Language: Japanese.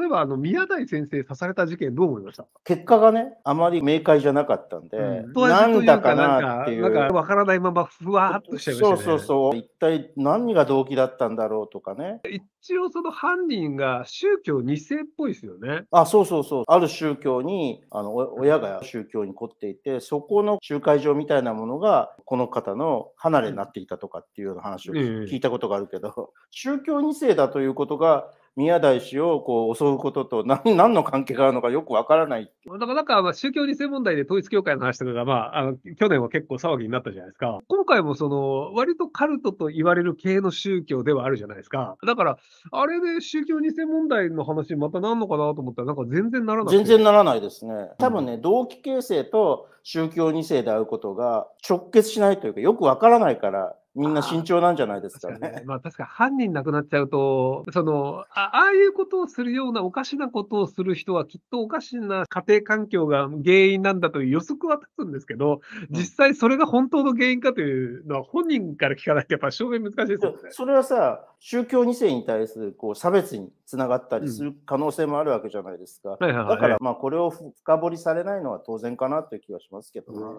例えばあの宮台先生刺された事件、どう思いました結果がね、あまり明快じゃなかったんで、うん、なんだかなっていう。なんか分からないまま、ふわっとしちゃいました、ね、そうそうそう、一体何が動機だったんだろうとかね。一応、その犯人が宗教2世っぽいですよね。あ、そうそうそう、ある宗教に、あの親が宗教に凝っていて、そこの集会場みたいなものが、この方の離れになっていたとかっていうような話を聞いたことがあるけど、うん、宗教2世だということが、宮台氏をこう襲うことと何 何の関係があるのかよくわからないだからなんか宗教2世問題で統一教会の話とかが、まあ、あの去年は結構騒ぎになったじゃないですか今回もその割とカルトと言われる系の宗教ではあるじゃないですかだからあれで宗教2世問題の話またなんのかなと思ったらなんか全然ならない全然ならないですね多分ね、うん、同期形成と宗教2世であることが直結しないというかよくわからないからみんな慎重なんじゃないですかね。あかまあ確か犯人亡くなっちゃうと、そのあ、ああいうことをするようなおかしなことをする人はきっとおかしな家庭環境が原因なんだという予測は立つんですけど、実際それが本当の原因かというのは本人から聞かないとやっぱ証明難しいですよね。それはさ、宗教2世に対するこう差別につながったりする可能性もあるわけじゃないですか。うん、だからまあこれを深掘りされないのは当然かなという気はしますけどね。うん